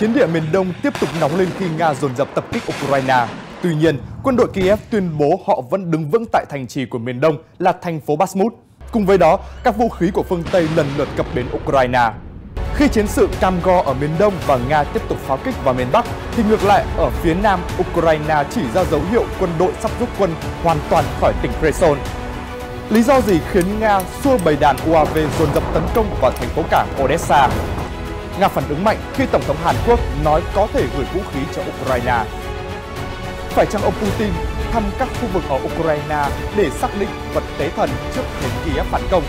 chiến địa miền Đông tiếp tục nóng lên khi Nga dồn dập tập kích Ukraine. Tuy nhiên, quân đội Kiev tuyên bố họ vẫn đứng vững tại thành trì của miền Đông là thành phố basmut Cùng với đó, các vũ khí của phương Tây lần lượt cập đến Ukraine. Khi chiến sự cam go ở miền Đông và Nga tiếp tục pháo kích vào miền Bắc, thì ngược lại ở phía Nam, Ukraine chỉ ra dấu hiệu quân đội sắp rút quân hoàn toàn khỏi tỉnh Kherson. Lý do gì khiến Nga xua bầy đàn UAV dồn dập tấn công vào thành phố cảng Odessa? Nga phản ứng mạnh khi Tổng thống Hàn Quốc nói có thể gửi vũ khí cho Ukraine. Phải chăng ông Putin thăm các khu vực ở Ukraine để xác định vật tế thần trước đến Kiev phản công?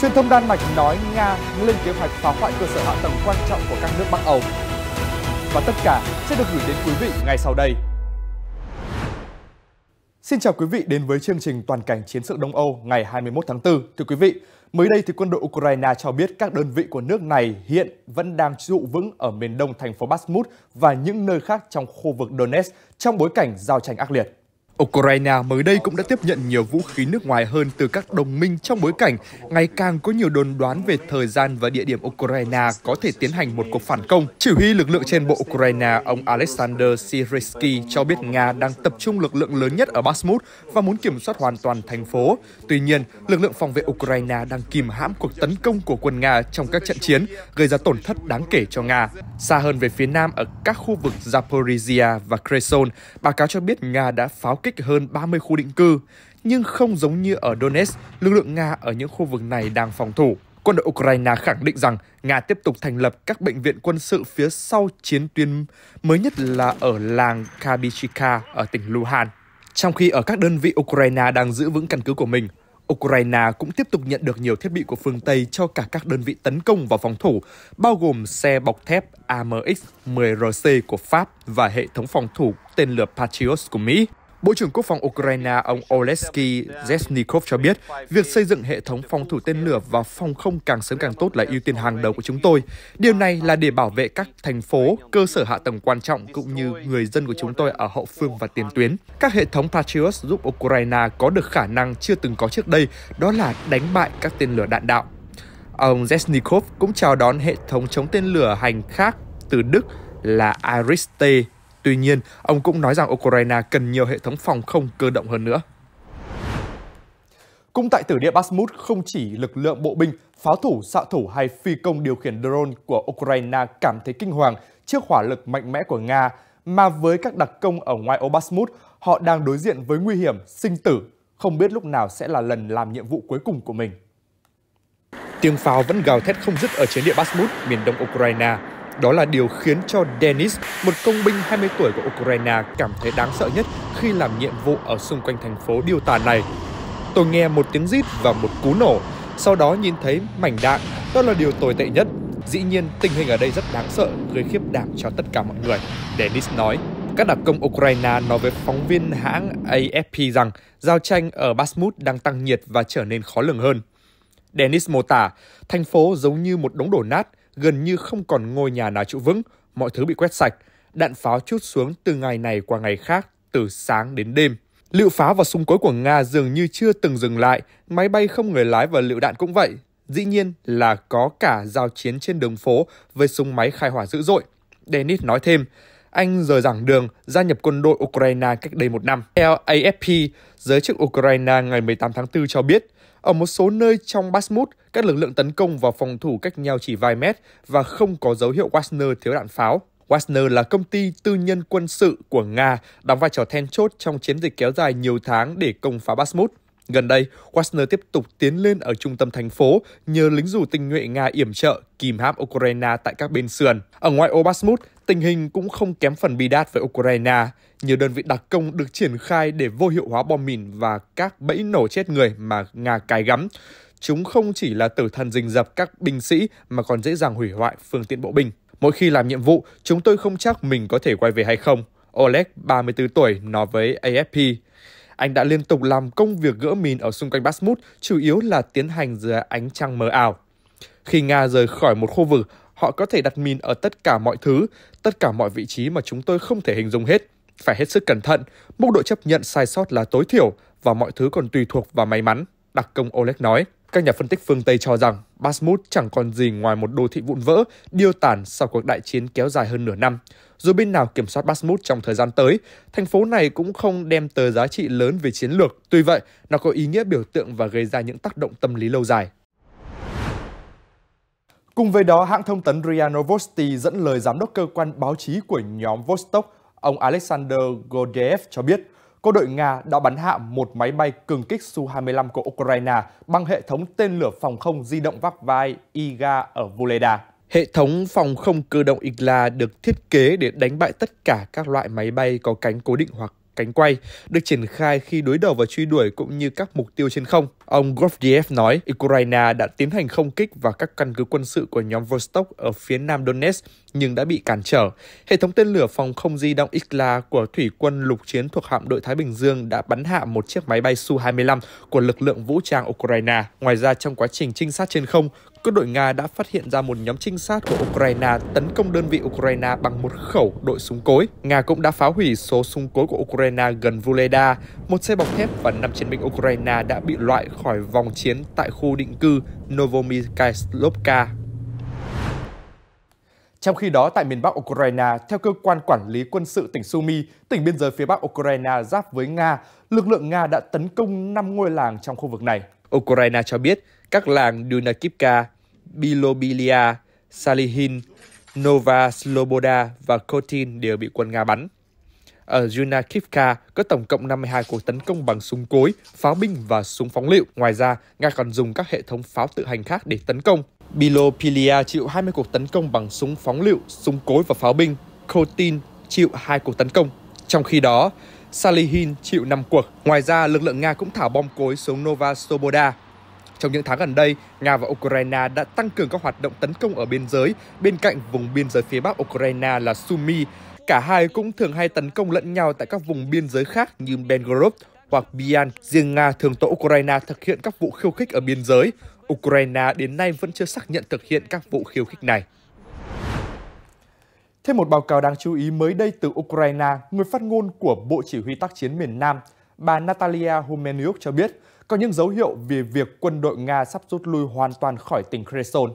Truyền thông Đan Mạch nói Nga lên kế hoạch phá hoại cơ sở hạ tầng quan trọng của các nước Bắc Âu. Và tất cả sẽ được gửi đến quý vị ngay sau đây. Xin chào quý vị đến với chương trình toàn cảnh chiến sự Đông Âu ngày 21 tháng 4. Thưa quý vị, mới đây thì quân đội Ukraine cho biết các đơn vị của nước này hiện vẫn đang trụ vững ở miền đông thành phố Bakhmut và những nơi khác trong khu vực Donetsk trong bối cảnh giao tranh ác liệt. Ukraine mới đây cũng đã tiếp nhận nhiều vũ khí nước ngoài hơn từ các đồng minh trong bối cảnh ngày càng có nhiều đồn đoán về thời gian và địa điểm Ukraine có thể tiến hành một cuộc phản công. Chỉ huy lực lượng trên bộ Ukraine, ông Alexander Sirensky cho biết Nga đang tập trung lực lượng lớn nhất ở Bakhmut và muốn kiểm soát hoàn toàn thành phố. Tuy nhiên, lực lượng phòng vệ Ukraine đang kìm hãm cuộc tấn công của quân Nga trong các trận chiến, gây ra tổn thất đáng kể cho Nga. Xa hơn về phía nam ở các khu vực Zaporizhia và Kherson, báo cáo cho biết Nga đã pháo kích tích hơn 30 khu định cư, nhưng không giống như ở Donetsk, lực lượng Nga ở những khu vực này đang phòng thủ. Quân đội Ukraine khẳng định rằng Nga tiếp tục thành lập các bệnh viện quân sự phía sau chiến tuyến mới nhất là ở làng Kabichika ở tỉnh Luhan. Trong khi ở các đơn vị Ukraine đang giữ vững căn cứ của mình, Ukraine cũng tiếp tục nhận được nhiều thiết bị của phương Tây cho cả các đơn vị tấn công và phòng thủ, bao gồm xe bọc thép AMX-10RC của Pháp và hệ thống phòng thủ tên lửa Patriot của Mỹ. Bộ trưởng Quốc phòng Ukraine ông Oleksy Zesnikov cho biết, việc xây dựng hệ thống phòng thủ tên lửa và phòng không càng sớm càng tốt là ưu tiên hàng đầu của chúng tôi. Điều này là để bảo vệ các thành phố, cơ sở hạ tầng quan trọng cũng như người dân của chúng tôi ở hậu phương và tiền tuyến. Các hệ thống Patriot giúp Ukraine có được khả năng chưa từng có trước đây, đó là đánh bại các tên lửa đạn đạo. Ông Zesnikov cũng chào đón hệ thống chống tên lửa hành khác từ Đức là Iris-T Tuy nhiên, ông cũng nói rằng Ukraine cần nhiều hệ thống phòng không cơ động hơn nữa. Cũng tại tử địa Basmut, không chỉ lực lượng bộ binh, pháo thủ, xạ thủ hay phi công điều khiển drone của Ukraine cảm thấy kinh hoàng trước hỏa lực mạnh mẽ của Nga, mà với các đặc công ở ngoài ô Basmut, họ đang đối diện với nguy hiểm, sinh tử, không biết lúc nào sẽ là lần làm nhiệm vụ cuối cùng của mình. Tiếng pháo vẫn gào thét không dứt ở chiến địa Basmut, miền đông Ukraine. Đó là điều khiến cho Denis, một công binh 20 tuổi của Ukraine cảm thấy đáng sợ nhất khi làm nhiệm vụ ở xung quanh thành phố điêu tàn này. Tôi nghe một tiếng rít và một cú nổ, sau đó nhìn thấy mảnh đạn, đó là điều tồi tệ nhất. Dĩ nhiên, tình hình ở đây rất đáng sợ, gây khiếp đảm cho tất cả mọi người, Denis nói. Các đặc công Ukraine nói với phóng viên hãng AFP rằng giao tranh ở Basmut đang tăng nhiệt và trở nên khó lường hơn. Denis mô tả, thành phố giống như một đống đổ nát, gần như không còn ngôi nhà nào trụ vững, mọi thứ bị quét sạch, đạn pháo chút xuống từ ngày này qua ngày khác, từ sáng đến đêm. Lựu pháo và súng cối của Nga dường như chưa từng dừng lại, máy bay không người lái và lựu đạn cũng vậy. Dĩ nhiên là có cả giao chiến trên đường phố với súng máy khai hỏa dữ dội. Dennis nói thêm, anh rời giảng đường gia nhập quân đội Ukraine cách đây một năm. Theo AFP, giới chức Ukraine ngày 18 tháng 4 cho biết, ở một số nơi trong Basmut, các lực lượng tấn công và phòng thủ cách nhau chỉ vài mét và không có dấu hiệu Wagner thiếu đạn pháo. Wagner là công ty tư nhân quân sự của Nga, đóng vai trò then chốt trong chiến dịch kéo dài nhiều tháng để công phá Basmut. Gần đây, Wagner tiếp tục tiến lên ở trung tâm thành phố nhờ lính dù tinh nhuệ Nga yểm trợ kìm hãm Ukraine tại các bên sườn. Ở ngoài ô tình hình cũng không kém phần bi đát với Ukraine. Nhiều đơn vị đặc công được triển khai để vô hiệu hóa bom mìn và các bẫy nổ chết người mà Nga cài gắm. Chúng không chỉ là tử thần rình dập các binh sĩ mà còn dễ dàng hủy hoại phương tiện bộ binh. Mỗi khi làm nhiệm vụ, chúng tôi không chắc mình có thể quay về hay không. Oleg, 34 tuổi, nói với AFP. Anh đã liên tục làm công việc gỡ mìn ở xung quanh Basmut, chủ yếu là tiến hành dưới ánh trăng mờ ảo. Khi Nga rời khỏi một khu vực, họ có thể đặt mìn ở tất cả mọi thứ, tất cả mọi vị trí mà chúng tôi không thể hình dung hết. Phải hết sức cẩn thận, mức độ chấp nhận sai sót là tối thiểu và mọi thứ còn tùy thuộc vào may mắn, đặc công Oleg nói. Các nhà phân tích phương Tây cho rằng Basmut chẳng còn gì ngoài một đô thị vụn vỡ, điêu tàn sau cuộc đại chiến kéo dài hơn nửa năm. Dù bên nào kiểm soát Basmut trong thời gian tới, thành phố này cũng không đem tờ giá trị lớn về chiến lược. Tuy vậy, nó có ý nghĩa biểu tượng và gây ra những tác động tâm lý lâu dài. Cùng với đó, hãng thông tấn RIA Novosti dẫn lời giám đốc cơ quan báo chí của nhóm Vostok, ông Alexander Godeev cho biết, Quân đội Nga đã bắn hạ một máy bay cường kích Su-25 của Ukraine bằng hệ thống tên lửa phòng không di động vác vai IGA ở Voleda. Hệ thống phòng không cơ động IGLA được thiết kế để đánh bại tất cả các loại máy bay có cánh cố định hoặc cánh quay, được triển khai khi đối đầu và truy đuổi cũng như các mục tiêu trên không. Ông Govdiev nói Ukraine đã tiến hành không kích vào các căn cứ quân sự của nhóm Vostok ở phía nam Donetsk nhưng đã bị cản trở. Hệ thống tên lửa phòng không di động Isla của thủy quân lục chiến thuộc hạm đội Thái Bình Dương đã bắn hạ một chiếc máy bay Su-25 của lực lượng vũ trang Ukraine. Ngoài ra, trong quá trình trinh sát trên không, quân đội Nga đã phát hiện ra một nhóm trinh sát của Ukraine tấn công đơn vị Ukraine bằng một khẩu đội súng cối. Nga cũng đã phá hủy số súng cối của Ukraine gần Vuleda, một xe bọc thép và năm chiến binh Ukraine đã bị loại khỏi vòng chiến tại khu định cư Novomykhailivka. Trong khi đó, tại miền Bắc Ukraine, theo cơ quan quản lý quân sự tỉnh Sumy, tỉnh biên giới phía Bắc Ukraine giáp với Nga, lực lượng Nga đã tấn công 5 ngôi làng trong khu vực này. Ukraine cho biết các làng Dunakivka, Bilobilia, Salihin, Nova Sloboda và Kotin đều bị quân Nga bắn ở Junakivka có tổng cộng 52 cuộc tấn công bằng súng cối, pháo binh và súng phóng lựu. Ngoài ra, Nga còn dùng các hệ thống pháo tự hành khác để tấn công. Bilopilia chịu 20 cuộc tấn công bằng súng phóng lựu, súng cối và pháo binh. Khotin chịu 2 cuộc tấn công. Trong khi đó, Salihin chịu 5 cuộc. Ngoài ra, lực lượng Nga cũng thả bom cối xuống Nova Soboda. Trong những tháng gần đây, Nga và Ukraine đã tăng cường các hoạt động tấn công ở biên giới bên cạnh vùng biên giới phía bắc Ukraine là Sumy cả hai cũng thường hay tấn công lẫn nhau tại các vùng biên giới khác như Belgorod hoặc Bian. Riêng Nga thường tổ Ukraine thực hiện các vụ khiêu khích ở biên giới. Ukraine đến nay vẫn chưa xác nhận thực hiện các vụ khiêu khích này. Thêm một báo cáo đáng chú ý mới đây từ Ukraine, người phát ngôn của Bộ Chỉ huy tác chiến miền Nam, bà Natalia Humeniuk cho biết có những dấu hiệu về việc quân đội Nga sắp rút lui hoàn toàn khỏi tỉnh Kherson.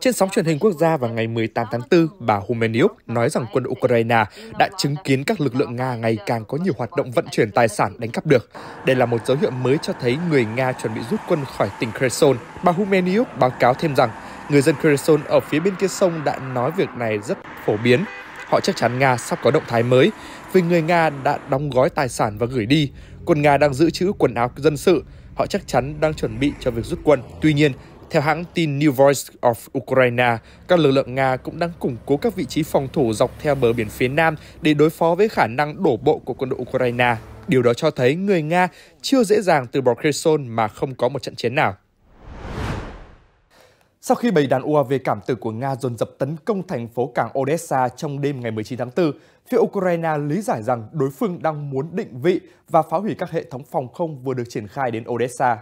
Trên sóng truyền hình quốc gia vào ngày 18 tháng 4, bà Humeniuk nói rằng quân Ukraine đã chứng kiến các lực lượng Nga ngày càng có nhiều hoạt động vận chuyển tài sản đánh cắp được. Đây là một dấu hiệu mới cho thấy người Nga chuẩn bị rút quân khỏi tỉnh Kherson. Bà Humeniuk báo cáo thêm rằng người dân Kherson ở phía bên kia sông đã nói việc này rất phổ biến. Họ chắc chắn Nga sắp có động thái mới vì người Nga đã đóng gói tài sản và gửi đi. Quân Nga đang giữ chữ quần áo dân sự, họ chắc chắn đang chuẩn bị cho việc rút quân. Tuy nhiên, theo hãng tin New Voice of Ukraine, các lực lượng Nga cũng đang củng cố các vị trí phòng thủ dọc theo bờ biển phía Nam để đối phó với khả năng đổ bộ của quân đội Ukraine. Điều đó cho thấy người Nga chưa dễ dàng từ bỏ Kherson mà không có một trận chiến nào. Sau khi bầy đàn UAV cảm tử của Nga dồn dập tấn công thành phố cảng Odessa trong đêm ngày 19 tháng 4, phía Ukraine lý giải rằng đối phương đang muốn định vị và phá hủy các hệ thống phòng không vừa được triển khai đến Odessa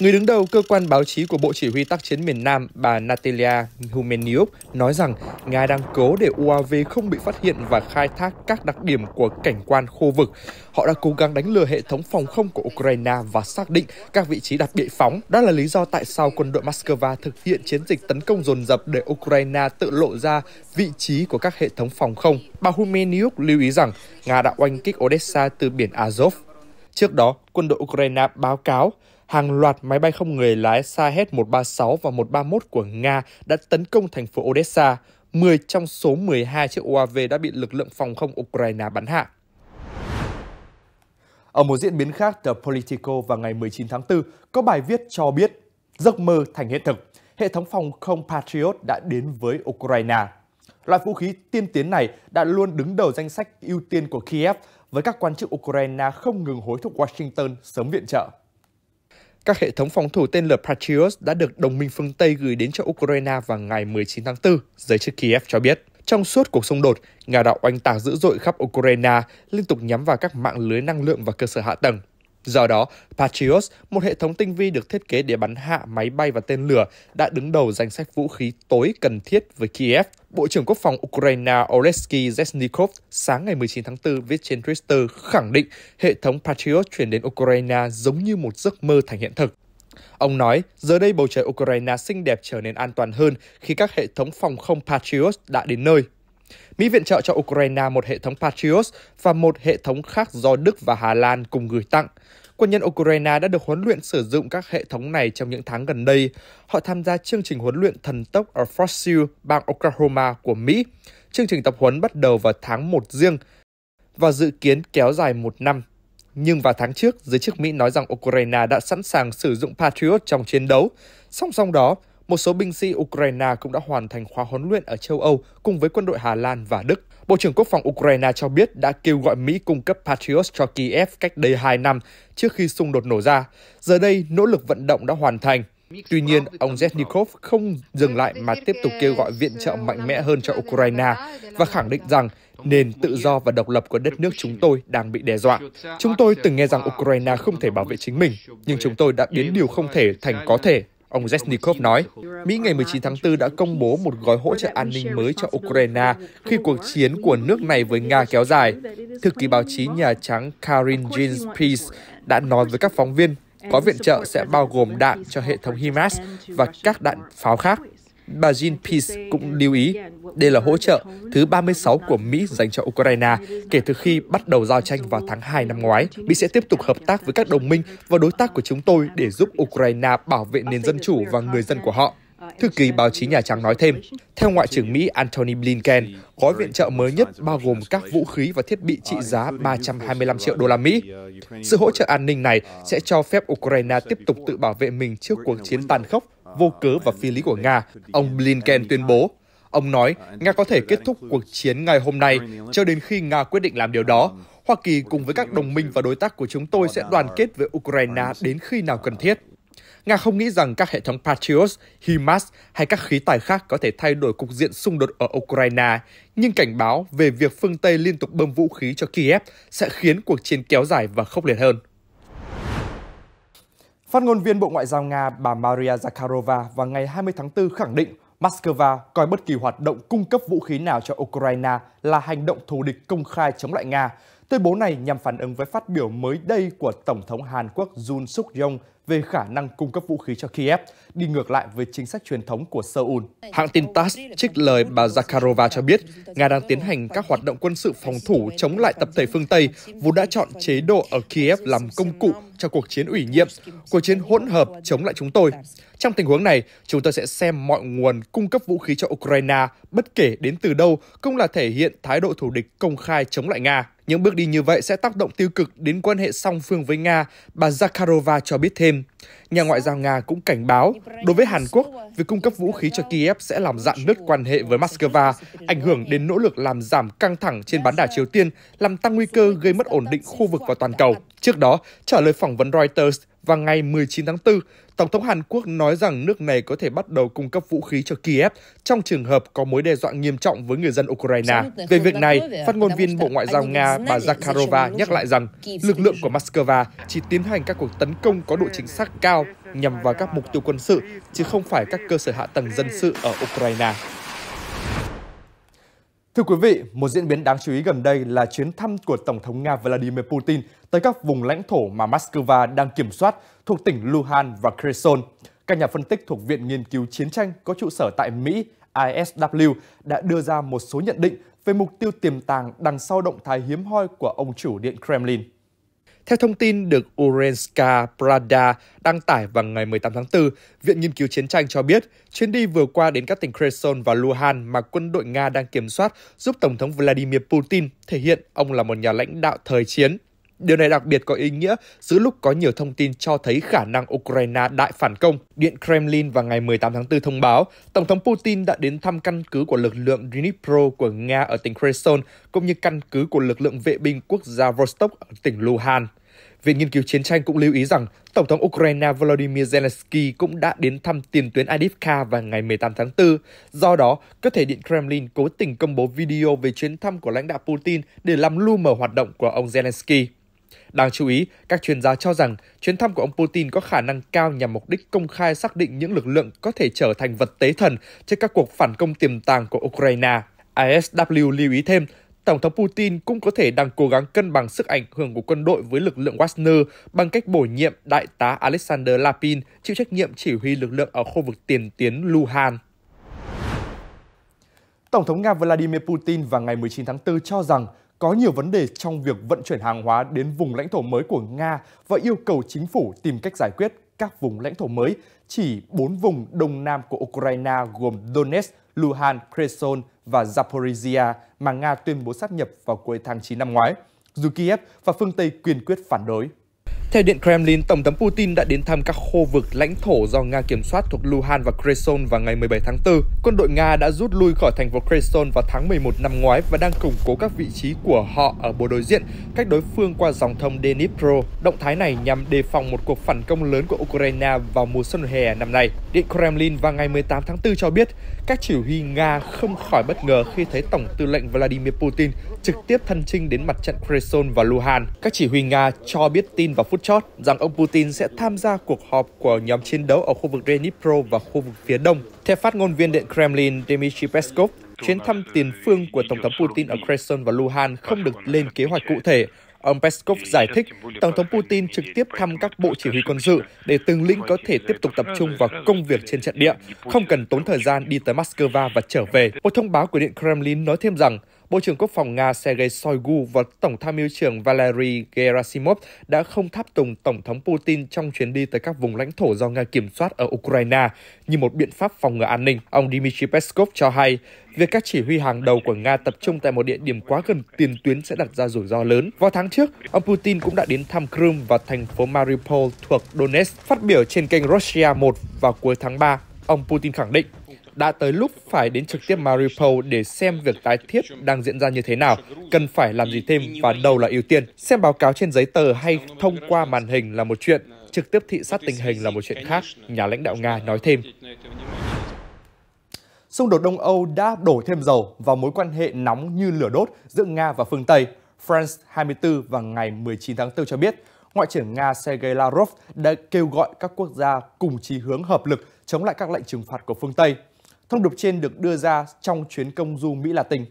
Người đứng đầu cơ quan báo chí của Bộ Chỉ huy tác chiến miền Nam, bà Natalia Humeniuk, nói rằng Nga đang cố để UAV không bị phát hiện và khai thác các đặc điểm của cảnh quan khu vực. Họ đã cố gắng đánh lừa hệ thống phòng không của Ukraine và xác định các vị trí đặt bệ phóng. Đó là lý do tại sao quân đội Moscow thực hiện chiến dịch tấn công dồn dập để Ukraine tự lộ ra vị trí của các hệ thống phòng không. Bà Humeniuk lưu ý rằng Nga đã oanh kích Odessa từ biển Azov. Trước đó, quân đội Ukraine báo cáo hàng loạt máy bay không người lái Sahet-136 và 131 của Nga đã tấn công thành phố Odessa. 10 trong số 12 chiếc UAV đã bị lực lượng phòng không Ukraine bắn hạ. Ở một diễn biến khác, The Politico vào ngày 19 tháng 4 có bài viết cho biết giấc mơ thành hiện thực, hệ thống phòng không Patriot đã đến với Ukraine. Loại vũ khí tiên tiến này đã luôn đứng đầu danh sách ưu tiên của Kiev với các quan chức Ukraine không ngừng hối thúc Washington sớm viện trợ các hệ thống phòng thủ tên lửa Patriot đã được đồng minh phương Tây gửi đến cho Ukraine vào ngày 19 tháng 4, giới chức Kiev cho biết. Trong suốt cuộc xung đột, nga đạo oanh tạc dữ dội khắp Ukraine liên tục nhắm vào các mạng lưới năng lượng và cơ sở hạ tầng. Do đó, Patriot, một hệ thống tinh vi được thiết kế để bắn hạ máy bay và tên lửa, đã đứng đầu danh sách vũ khí tối cần thiết với Kiev. Bộ trưởng Quốc phòng Ukraine Oleksiy Zesnikov sáng ngày 19 tháng 4 viết trên Twitter khẳng định hệ thống Patriot chuyển đến Ukraine giống như một giấc mơ thành hiện thực. Ông nói, giờ đây bầu trời Ukraine xinh đẹp trở nên an toàn hơn khi các hệ thống phòng không Patriot đã đến nơi. Mỹ viện trợ cho Ukraine một hệ thống Patriot và một hệ thống khác do Đức và Hà Lan cùng gửi tặng. Quân nhân Ukraine đã được huấn luyện sử dụng các hệ thống này trong những tháng gần đây. Họ tham gia chương trình huấn luyện thần tốc ở Fort Sill, bang Oklahoma của Mỹ. Chương trình tập huấn bắt đầu vào tháng 1 riêng và dự kiến kéo dài một năm. Nhưng vào tháng trước, giới chức Mỹ nói rằng Ukraine đã sẵn sàng sử dụng Patriot trong chiến đấu. Song song đó, một số binh sĩ Ukraine cũng đã hoàn thành khóa huấn luyện ở châu Âu cùng với quân đội Hà Lan và Đức. Bộ trưởng Quốc phòng Ukraine cho biết đã kêu gọi Mỹ cung cấp Patriot cho Kiev cách đây 2 năm trước khi xung đột nổ ra. Giờ đây, nỗ lực vận động đã hoàn thành. Tuy nhiên, ông Zednikov không dừng lại mà tiếp tục kêu gọi viện trợ mạnh mẽ hơn cho Ukraine và khẳng định rằng nền tự do và độc lập của đất nước chúng tôi đang bị đe dọa. Chúng tôi từng nghe rằng Ukraine không thể bảo vệ chính mình, nhưng chúng tôi đã biến điều không thể thành có thể. Ông Zesnikov nói, Mỹ ngày 19 tháng 4 đã công bố một gói hỗ trợ an ninh mới cho Ukraine khi cuộc chiến của nước này với Nga kéo dài. Thư ký báo chí Nhà Trắng Karin Jean-Pierce đã nói với các phóng viên, có viện trợ sẽ bao gồm đạn cho hệ thống HIMARS và các đạn pháo khác. Bà Jean Peace cũng lưu ý đây là hỗ trợ thứ 36 của Mỹ dành cho Ukraine kể từ khi bắt đầu giao tranh vào tháng 2 năm ngoái. Mỹ sẽ tiếp tục hợp tác với các đồng minh và đối tác của chúng tôi để giúp Ukraine bảo vệ nền dân chủ và người dân của họ. Thư ký báo chí Nhà Trắng nói thêm, theo Ngoại trưởng Mỹ Antony Blinken, gói viện trợ mới nhất bao gồm các vũ khí và thiết bị trị giá 325 triệu đô la Mỹ. Sự hỗ trợ an ninh này sẽ cho phép Ukraine tiếp tục tự bảo vệ mình trước cuộc chiến tàn khốc vô cớ và phi lý của Nga, ông Blinken tuyên bố. Ông nói, Nga có thể kết thúc cuộc chiến ngày hôm nay cho đến khi Nga quyết định làm điều đó. Hoa Kỳ cùng với các đồng minh và đối tác của chúng tôi sẽ đoàn kết với Ukraine đến khi nào cần thiết. Nga không nghĩ rằng các hệ thống Patriot, HIMARS hay các khí tài khác có thể thay đổi cục diện xung đột ở Ukraine, nhưng cảnh báo về việc phương Tây liên tục bơm vũ khí cho Kiev sẽ khiến cuộc chiến kéo dài và khốc liệt hơn. Phát ngôn viên Bộ Ngoại giao Nga bà Maria Zakharova vào ngày 20 tháng 4 khẳng định Moscow coi bất kỳ hoạt động cung cấp vũ khí nào cho Ukraine là hành động thù địch công khai chống lại Nga, Tuyên bố này nhằm phản ứng với phát biểu mới đây của Tổng thống Hàn Quốc Jun Suk Yong về khả năng cung cấp vũ khí cho Kiev, đi ngược lại với chính sách truyền thống của Seoul. Hãng tin TASS trích lời bà Zakharova cho biết, Nga đang tiến hành các hoạt động quân sự phòng thủ chống lại tập thể phương Tây, vốn đã chọn chế độ ở Kiev làm công cụ cho cuộc chiến ủy nhiệm, cuộc chiến hỗn hợp chống lại chúng tôi. Trong tình huống này, chúng tôi sẽ xem mọi nguồn cung cấp vũ khí cho Ukraine, bất kể đến từ đâu, cũng là thể hiện thái độ thù địch công khai chống lại Nga. Những bước đi như vậy sẽ tác động tiêu cực đến quan hệ song phương với Nga, bà Zakharova cho biết thêm. Nhà ngoại giao Nga cũng cảnh báo đối với Hàn Quốc, việc cung cấp vũ khí cho Kiev sẽ làm dạn nứt quan hệ với Moscow, ảnh hưởng đến nỗ lực làm giảm căng thẳng trên bán đảo Triều Tiên, làm tăng nguy cơ gây mất ổn định khu vực và toàn cầu. Trước đó, trả lời phỏng vấn Reuters vào ngày 19 tháng 4, Tổng thống Hàn Quốc nói rằng nước này có thể bắt đầu cung cấp vũ khí cho Kiev trong trường hợp có mối đe dọa nghiêm trọng với người dân Ukraine. Về việc này, phát ngôn viên Bộ Ngoại giao Nga bà Zakharova nhắc lại rằng lực lượng của Moscow chỉ tiến hành các cuộc tấn công có độ chính xác rất cao nhằm vào các mục tiêu quân sự, chứ không phải các cơ sở hạ tầng dân sự ở Ukraine. Thưa quý vị, một diễn biến đáng chú ý gần đây là chuyến thăm của Tổng thống Nga Vladimir Putin tới các vùng lãnh thổ mà Moscow đang kiểm soát thuộc tỉnh Luhan và Kherson. Các nhà phân tích thuộc Viện Nghiên cứu Chiến tranh có trụ sở tại Mỹ ISW đã đưa ra một số nhận định về mục tiêu tiềm tàng đằng sau động thái hiếm hoi của ông chủ Điện Kremlin. Theo thông tin được Urenska Prada đăng tải vào ngày 18 tháng 4, Viện Nghiên cứu Chiến tranh cho biết, chuyến đi vừa qua đến các tỉnh Kherson và Luhan mà quân đội Nga đang kiểm soát giúp Tổng thống Vladimir Putin thể hiện ông là một nhà lãnh đạo thời chiến Điều này đặc biệt có ý nghĩa giữa lúc có nhiều thông tin cho thấy khả năng Ukraine đại phản công. Điện Kremlin vào ngày 18 tháng 4 thông báo, Tổng thống Putin đã đến thăm căn cứ của lực lượng Dnipro của Nga ở tỉnh Kherson, cũng như căn cứ của lực lượng vệ binh quốc gia Vostok ở tỉnh Luhansk. Viện Nghiên cứu Chiến tranh cũng lưu ý rằng Tổng thống Ukraine Volodymyr Zelensky cũng đã đến thăm tiền tuyến Adivka vào ngày 18 tháng 4. Do đó, có thể Điện Kremlin cố tình công bố video về chuyến thăm của lãnh đạo Putin để làm lu mờ hoạt động của ông Zelensky. Đáng chú ý, các chuyên gia cho rằng chuyến thăm của ông Putin có khả năng cao nhằm mục đích công khai xác định những lực lượng có thể trở thành vật tế thần trên các cuộc phản công tiềm tàng của Ukraine. ISW lưu ý thêm, Tổng thống Putin cũng có thể đang cố gắng cân bằng sức ảnh hưởng của quân đội với lực lượng Wagner bằng cách bổ nhiệm đại tá Alexander Lapin chịu trách nhiệm chỉ huy lực lượng ở khu vực tiền tuyến Luhan. Tổng thống Nga Vladimir Putin vào ngày 19 tháng 4 cho rằng có nhiều vấn đề trong việc vận chuyển hàng hóa đến vùng lãnh thổ mới của Nga và yêu cầu chính phủ tìm cách giải quyết các vùng lãnh thổ mới, chỉ bốn vùng đông nam của Ukraine gồm Donetsk, Luhansk, Kherson và Zaporizhia mà Nga tuyên bố sát nhập vào cuối tháng 9 năm ngoái, dù Kiev và phương Tây kiên quyết phản đối. Theo Điện Kremlin, Tổng thống Putin đã đến thăm các khu vực lãnh thổ do Nga kiểm soát thuộc Luhansk và Kherson vào ngày 17 tháng 4. Quân đội Nga đã rút lui khỏi thành phố Kherson vào tháng 11 năm ngoái và đang củng cố các vị trí của họ ở bộ đối diện cách đối phương qua dòng thông Dnipro. Động thái này nhằm đề phòng một cuộc phản công lớn của Ukraine vào mùa xuân hè năm nay. Điện Kremlin vào ngày 18 tháng 4 cho biết các chỉ huy Nga không khỏi bất ngờ khi thấy Tổng tư lệnh Vladimir Putin trực tiếp thân chinh đến mặt trận Kherson và Luhansk. Các chỉ huy Nga cho biết tin vào phút phút chót rằng ông Putin sẽ tham gia cuộc họp của nhóm chiến đấu ở khu vực Dnipro và khu vực phía đông. Theo phát ngôn viên Điện Kremlin Dmitry Peskov, chuyến thăm tiền phương của Tổng thống Putin ở Kherson và Luhansk không được lên kế hoạch cụ thể. Ông Peskov giải thích, Tổng thống Putin trực tiếp thăm các bộ chỉ huy quân sự để từng lĩnh có thể tiếp tục tập trung vào công việc trên trận địa, không cần tốn thời gian đi tới Moscow và trở về. Một thông báo của Điện Kremlin nói thêm rằng, Bộ trưởng Quốc phòng Nga Sergei Shoigu và Tổng tham mưu trưởng Valery Gerasimov đã không tháp tùng Tổng thống Putin trong chuyến đi tới các vùng lãnh thổ do Nga kiểm soát ở Ukraine như một biện pháp phòng ngừa an ninh. Ông Dmitry Peskov cho hay, việc các chỉ huy hàng đầu của Nga tập trung tại một địa điểm quá gần tiền tuyến sẽ đặt ra rủi ro lớn. Vào tháng trước, ông Putin cũng đã đến thăm Crimea và thành phố Mariupol thuộc Donetsk. Phát biểu trên kênh Russia 1 vào cuối tháng 3, ông Putin khẳng định đã tới lúc phải đến trực tiếp Mariupol để xem việc tái thiết đang diễn ra như thế nào, cần phải làm gì thêm và đâu là ưu tiên. Xem báo cáo trên giấy tờ hay thông qua màn hình là một chuyện, trực tiếp thị sát tình hình là một chuyện khác, nhà lãnh đạo Nga nói thêm. Xung đột Đông Âu đã đổ thêm dầu vào mối quan hệ nóng như lửa đốt giữa Nga và phương Tây. France 24 vào ngày 19 tháng 4 cho biết, Ngoại trưởng Nga Sergei Lavrov đã kêu gọi các quốc gia cùng chí hướng hợp lực chống lại các lệnh trừng phạt của phương Tây Thông điệp trên được đưa ra trong chuyến công du Mỹ Latin.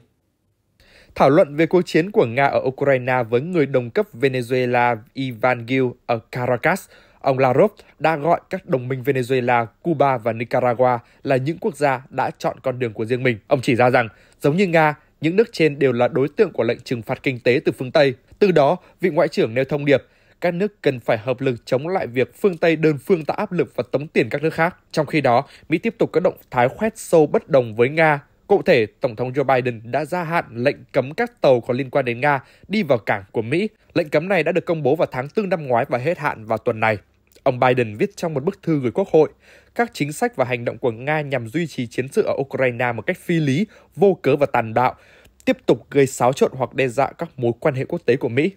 Thảo luận về cuộc chiến của Nga ở Ukraine với người đồng cấp Venezuela Ivan Gil ở Caracas, ông Lavrov đã gọi các đồng minh Venezuela, Cuba và Nicaragua là những quốc gia đã chọn con đường của riêng mình. Ông chỉ ra rằng, giống như Nga, những nước trên đều là đối tượng của lệnh trừng phạt kinh tế từ phương Tây. Từ đó, vị ngoại trưởng nêu thông điệp các nước cần phải hợp lực chống lại việc phương Tây đơn phương tạo áp lực và tống tiền các nước khác. Trong khi đó, Mỹ tiếp tục có động thái khoét sâu bất đồng với Nga. Cụ thể, Tổng thống Joe Biden đã gia hạn lệnh cấm các tàu có liên quan đến Nga đi vào cảng của Mỹ. Lệnh cấm này đã được công bố vào tháng 4 năm ngoái và hết hạn vào tuần này. Ông Biden viết trong một bức thư gửi Quốc hội, các chính sách và hành động của Nga nhằm duy trì chiến sự ở Ukraine một cách phi lý, vô cớ và tàn bạo, tiếp tục gây xáo trộn hoặc đe dọa các mối quan hệ quốc tế của Mỹ.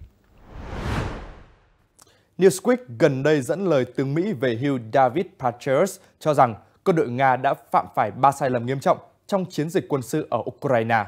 Newsweek gần đây dẫn lời tướng Mỹ về hưu David Patrus cho rằng quân đội Nga đã phạm phải ba sai lầm nghiêm trọng trong chiến dịch quân sự ở Ukraine.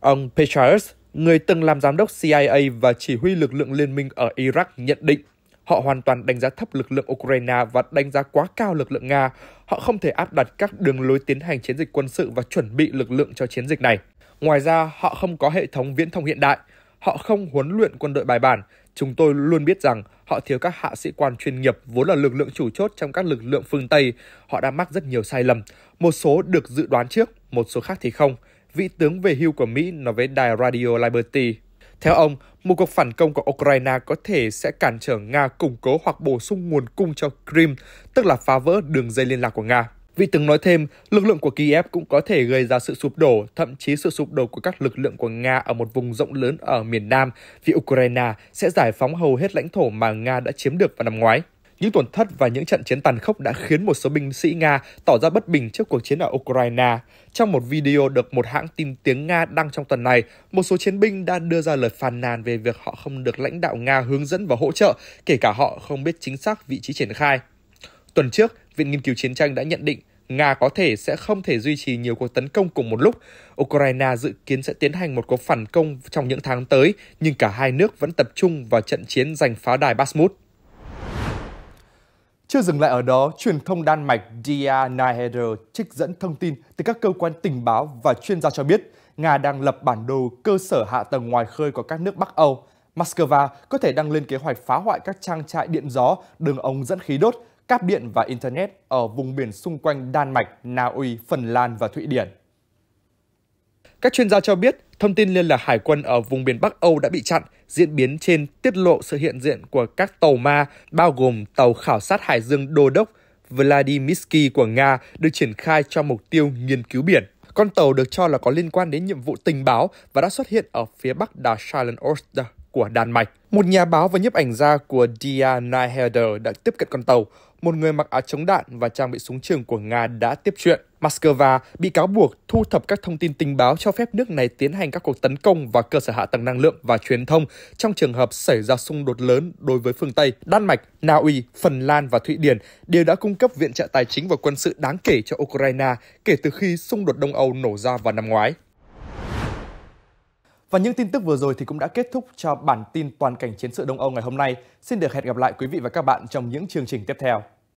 Ông Patrus, người từng làm giám đốc CIA và chỉ huy lực lượng liên minh ở Iraq nhận định họ hoàn toàn đánh giá thấp lực lượng Ukraine và đánh giá quá cao lực lượng Nga. Họ không thể áp đặt các đường lối tiến hành chiến dịch quân sự và chuẩn bị lực lượng cho chiến dịch này. Ngoài ra, họ không có hệ thống viễn thông hiện đại, họ không huấn luyện quân đội bài bản, Chúng tôi luôn biết rằng họ thiếu các hạ sĩ quan chuyên nghiệp vốn là lực lượng chủ chốt trong các lực lượng phương Tây. Họ đã mắc rất nhiều sai lầm. Một số được dự đoán trước, một số khác thì không. Vị tướng về hưu của Mỹ nói với đài Radio Liberty. Theo ông, một cuộc phản công của Ukraine có thể sẽ cản trở Nga củng cố hoặc bổ sung nguồn cung cho Crimea, tức là phá vỡ đường dây liên lạc của Nga. Vị tướng nói thêm, lực lượng của Kiev cũng có thể gây ra sự sụp đổ, thậm chí sự sụp đổ của các lực lượng của Nga ở một vùng rộng lớn ở miền Nam vì Ukraine sẽ giải phóng hầu hết lãnh thổ mà Nga đã chiếm được vào năm ngoái. Những tổn thất và những trận chiến tàn khốc đã khiến một số binh sĩ Nga tỏ ra bất bình trước cuộc chiến ở Ukraine. Trong một video được một hãng tin tiếng Nga đăng trong tuần này, một số chiến binh đã đưa ra lời phàn nàn về việc họ không được lãnh đạo Nga hướng dẫn và hỗ trợ, kể cả họ không biết chính xác vị trí triển khai. Tuần trước, Viện Nghiên cứu Chiến tranh đã nhận định Nga có thể sẽ không thể duy trì nhiều cuộc tấn công cùng một lúc. Ukraine dự kiến sẽ tiến hành một cuộc phản công trong những tháng tới, nhưng cả hai nước vẫn tập trung vào trận chiến giành pháo đài Basmut. Chưa dừng lại ở đó, truyền thông Đan Mạch Dia Nyheder trích dẫn thông tin từ các cơ quan tình báo và chuyên gia cho biết Nga đang lập bản đồ cơ sở hạ tầng ngoài khơi của các nước Bắc Âu. Moscow có thể đang lên kế hoạch phá hoại các trang trại điện gió, đường ống dẫn khí đốt cáp điện và Internet ở vùng biển xung quanh Đan Mạch, Na Uy, Phần Lan và Thụy Điển. Các chuyên gia cho biết, thông tin liên lạc hải quân ở vùng biển Bắc Âu đã bị chặn, diễn biến trên tiết lộ sự hiện diện của các tàu ma, bao gồm tàu khảo sát hải dương Đô Đốc Vladimirsky của Nga được triển khai cho mục tiêu nghiên cứu biển. Con tàu được cho là có liên quan đến nhiệm vụ tình báo và đã xuất hiện ở phía bắc đảo Charlotte Oster của Đan Mạch. Một nhà báo và nhiếp ảnh gia của Dia Nyheder đã tiếp cận con tàu một người mặc áo chống đạn và trang bị súng trường của Nga đã tiếp chuyện. Moscow bị cáo buộc thu thập các thông tin tình báo cho phép nước này tiến hành các cuộc tấn công vào cơ sở hạ tầng năng lượng và truyền thông trong trường hợp xảy ra xung đột lớn đối với phương Tây. Đan Mạch, Na Uy, Phần Lan và Thụy Điển đều đã cung cấp viện trợ tài chính và quân sự đáng kể cho Ukraine kể từ khi xung đột Đông Âu nổ ra vào năm ngoái. Và những tin tức vừa rồi thì cũng đã kết thúc cho bản tin toàn cảnh chiến sự Đông Âu ngày hôm nay. Xin được hẹn gặp lại quý vị và các bạn trong những chương trình tiếp theo.